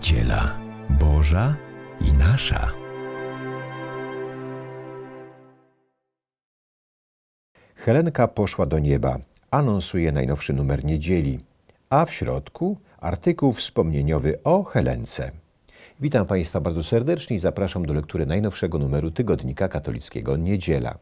Zbawiciela, Boża i nasza. Helenka poszła do nieba, anonsuje najnowszy numer niedzieli, a w środku artykuł wspomnieniowy o Helence. Witam Państwa bardzo serdecznie i zapraszam do lektury najnowszego numeru tygodnika katolickiego Niedziela.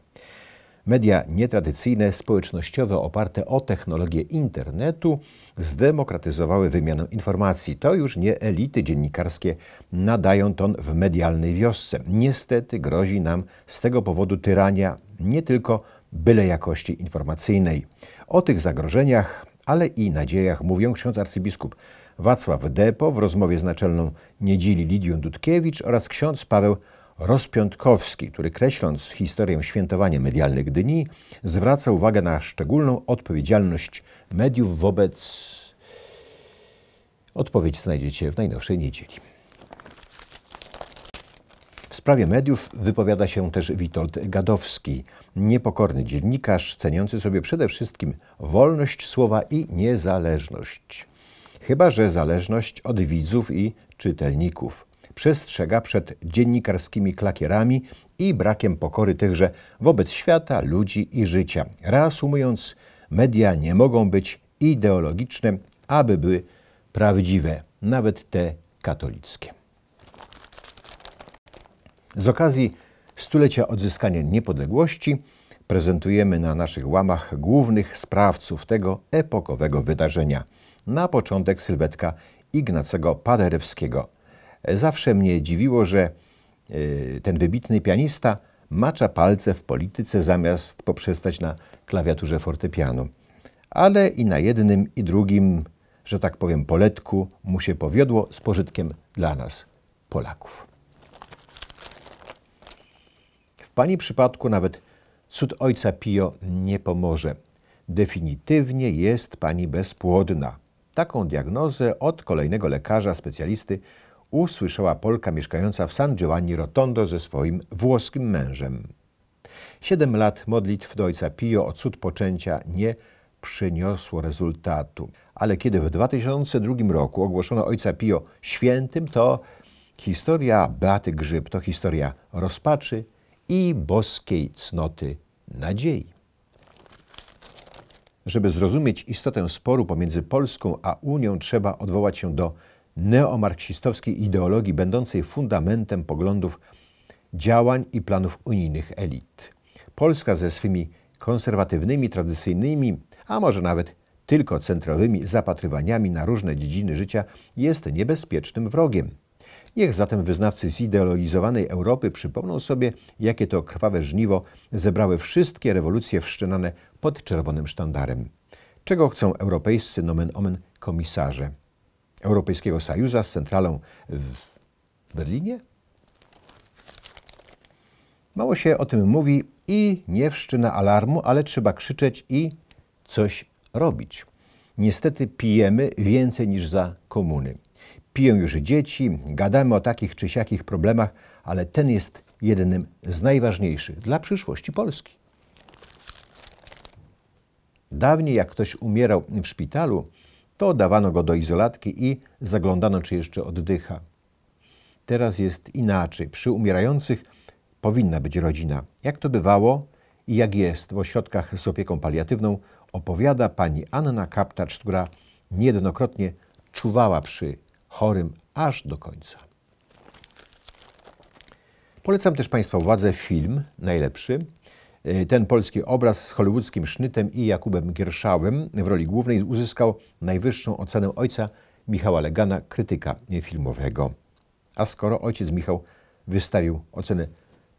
Media nietradycyjne, społecznościowe, oparte o technologię internetu, zdemokratyzowały wymianę informacji. To już nie elity dziennikarskie nadają ton w medialnej wiosce. Niestety grozi nam z tego powodu tyrania nie tylko byle jakości informacyjnej. O tych zagrożeniach, ale i nadziejach mówią ksiądz arcybiskup Wacław Depo w rozmowie z naczelną niedzieli Lidią Dudkiewicz oraz ksiądz Paweł Rozpiątkowski, który kreśląc historię świętowania medialnych dni, zwraca uwagę na szczególną odpowiedzialność mediów wobec. Odpowiedź znajdziecie w najnowszej niedzieli. W sprawie mediów wypowiada się też Witold Gadowski, niepokorny dziennikarz, ceniący sobie przede wszystkim wolność słowa i niezależność. Chyba, że zależność od widzów i czytelników przestrzega przed dziennikarskimi klakierami i brakiem pokory tychże wobec świata, ludzi i życia. Reasumując, media nie mogą być ideologiczne, aby były prawdziwe, nawet te katolickie. Z okazji stulecia odzyskania niepodległości prezentujemy na naszych łamach głównych sprawców tego epokowego wydarzenia. Na początek sylwetka Ignacego Paderewskiego – Zawsze mnie dziwiło, że y, ten wybitny pianista macza palce w polityce zamiast poprzestać na klawiaturze fortepianu. Ale i na jednym i drugim, że tak powiem, poletku mu się powiodło z pożytkiem dla nas, Polaków. W pani przypadku nawet cud ojca Pio nie pomoże. Definitywnie jest pani bezpłodna. Taką diagnozę od kolejnego lekarza, specjalisty usłyszała Polka mieszkająca w San Giovanni Rotondo ze swoim włoskim mężem. Siedem lat modlitw do ojca Pio o cud poczęcia nie przyniosło rezultatu. Ale kiedy w 2002 roku ogłoszono ojca Pio świętym, to historia Beaty Grzyb to historia rozpaczy i boskiej cnoty nadziei. Żeby zrozumieć istotę sporu pomiędzy Polską a Unią, trzeba odwołać się do neomarksistowskiej ideologii będącej fundamentem poglądów działań i planów unijnych elit. Polska ze swymi konserwatywnymi, tradycyjnymi, a może nawet tylko centrowymi zapatrywaniami na różne dziedziny życia jest niebezpiecznym wrogiem. Niech zatem wyznawcy zideologizowanej Europy przypomną sobie, jakie to krwawe żniwo zebrały wszystkie rewolucje wszczynane pod czerwonym sztandarem. Czego chcą europejscy nomen omen komisarze? Europejskiego Sojusza z centralą w Berlinie? Mało się o tym mówi i nie wszczyna alarmu, ale trzeba krzyczeć i coś robić. Niestety pijemy więcej niż za komuny. Piją już dzieci, gadamy o takich czy siakich problemach, ale ten jest jednym z najważniejszych dla przyszłości Polski. Dawniej, jak ktoś umierał w szpitalu, to dawano go do izolatki i zaglądano, czy jeszcze oddycha. Teraz jest inaczej. Przy umierających powinna być rodzina. Jak to bywało i jak jest w ośrodkach z opieką paliatywną, opowiada pani Anna Kaptacz, która niejednokrotnie czuwała przy chorym aż do końca. Polecam też Państwa uwadze film najlepszy Y, ten polski obraz z hollywoodzkim sznytem i Jakubem Gierszałem w roli głównej uzyskał najwyższą ocenę ojca Michała Legana, krytyka filmowego. A skoro ojciec Michał wystawił ocenę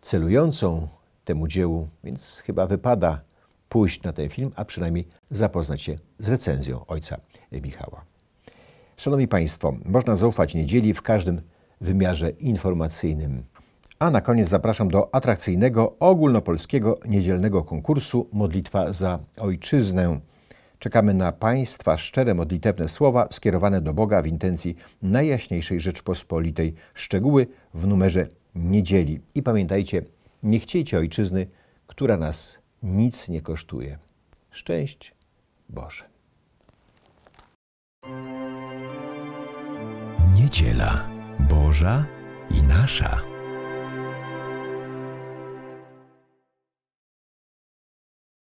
celującą temu dziełu, więc chyba wypada pójść na ten film, a przynajmniej zapoznać się z recenzją ojca Michała. Szanowni Państwo, można zaufać niedzieli w każdym wymiarze informacyjnym. A na koniec zapraszam do atrakcyjnego ogólnopolskiego niedzielnego konkursu Modlitwa za Ojczyznę. Czekamy na Państwa szczere modlitewne słowa skierowane do Boga w intencji Najjaśniejszej Rzeczpospolitej. Szczegóły w numerze niedzieli. I pamiętajcie, nie chciejcie ojczyzny, która nas nic nie kosztuje. Szczęść Boże. Niedziela Boża i nasza.